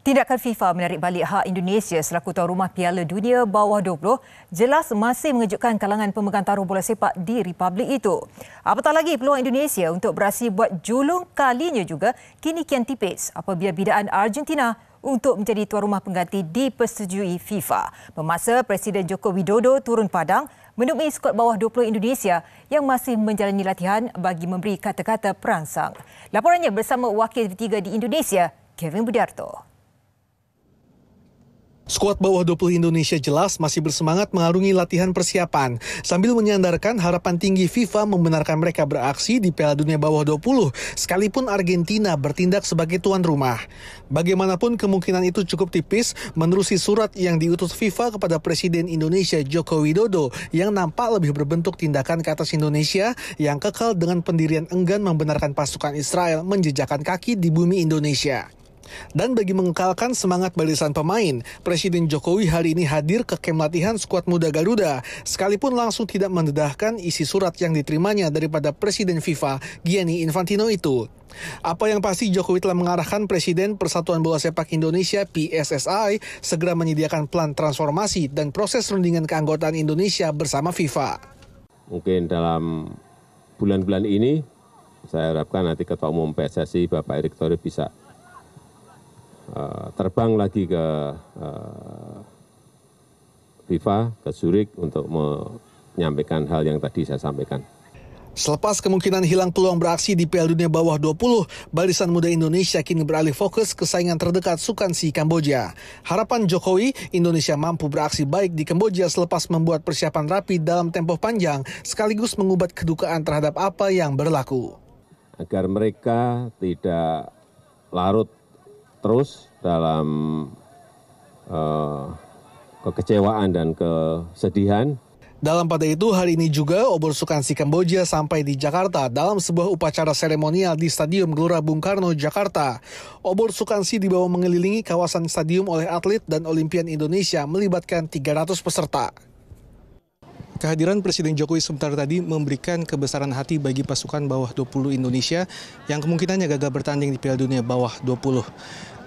Tindakan FIFA menarik balik hak Indonesia selaku tuan rumah Piala Dunia bawah 20 jelas masih mengejutkan kalangan pemegang taruh bola sepak di republik itu. Apatah lagi peluang Indonesia untuk beraksi buat julung kalinya juga kini kian tipis apabila bidaan Argentina untuk menjadi tuan rumah pengganti dipersetujui FIFA. Memasa Presiden Joko Widodo turun padang menemui skuad bawah 20 Indonesia yang masih menjalani latihan bagi memberi kata-kata perangsang. Laporannya bersama wakil ketiga di Indonesia, Kevin Budiarto. Skuad bawah 20 Indonesia jelas masih bersemangat mengarungi latihan persiapan sambil menyandarkan harapan tinggi FIFA membenarkan mereka beraksi di Piala Dunia bawah 20 sekalipun Argentina bertindak sebagai tuan rumah. Bagaimanapun kemungkinan itu cukup tipis menerusi surat yang diutus FIFA kepada Presiden Indonesia Joko Widodo yang nampak lebih berbentuk tindakan ke atas Indonesia yang kekal dengan pendirian enggan membenarkan pasukan Israel menjejakkan kaki di bumi Indonesia. Dan bagi mengekalkan semangat barisan pemain, Presiden Jokowi hari ini hadir ke kem latihan skuad muda Garuda, sekalipun langsung tidak mendedahkan isi surat yang diterimanya daripada Presiden FIFA Gianni Infantino itu. Apa yang pasti Jokowi telah mengarahkan Presiden Persatuan Bola Sepak Indonesia PSSI segera menyediakan plan transformasi dan proses rundingan keanggotaan Indonesia bersama FIFA. Mungkin dalam bulan-bulan ini saya harapkan nanti Ketua Umum PSSI Bapak Erick Thohir bisa Eh, terbang lagi ke eh, fifa ke zurich untuk menyampaikan hal yang tadi saya sampaikan Selepas kemungkinan hilang peluang beraksi di Piala Dunia bawah 20, barisan muda Indonesia kini beralih fokus ke saingan terdekat Sukansi Kamboja. Harapan Jokowi, Indonesia mampu beraksi baik di Kamboja selepas membuat persiapan rapi dalam tempo panjang, sekaligus mengubat kedukaan terhadap apa yang berlaku. Agar mereka tidak larut terus dalam eh, kekecewaan dan kesedihan. Dalam pada itu, hari ini juga obor Sukansi Kamboja sampai di Jakarta dalam sebuah upacara seremonial di Stadium Gelora Bung Karno, Jakarta. Obor Sukansi dibawa mengelilingi kawasan stadium oleh atlet dan Olimpian Indonesia melibatkan 300 peserta. Kehadiran Presiden Jokowi sebentar tadi memberikan kebesaran hati bagi pasukan bawah 20 Indonesia yang kemungkinannya gagal bertanding di Piala Dunia bawah 20.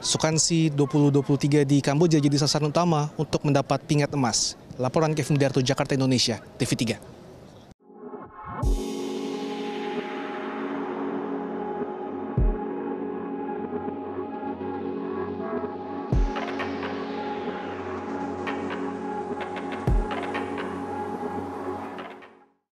Sukansi 2023 di Kamboja jadi sasaran utama untuk mendapat pingat emas. Laporan Kevin Darto, Jakarta, Indonesia, TV3.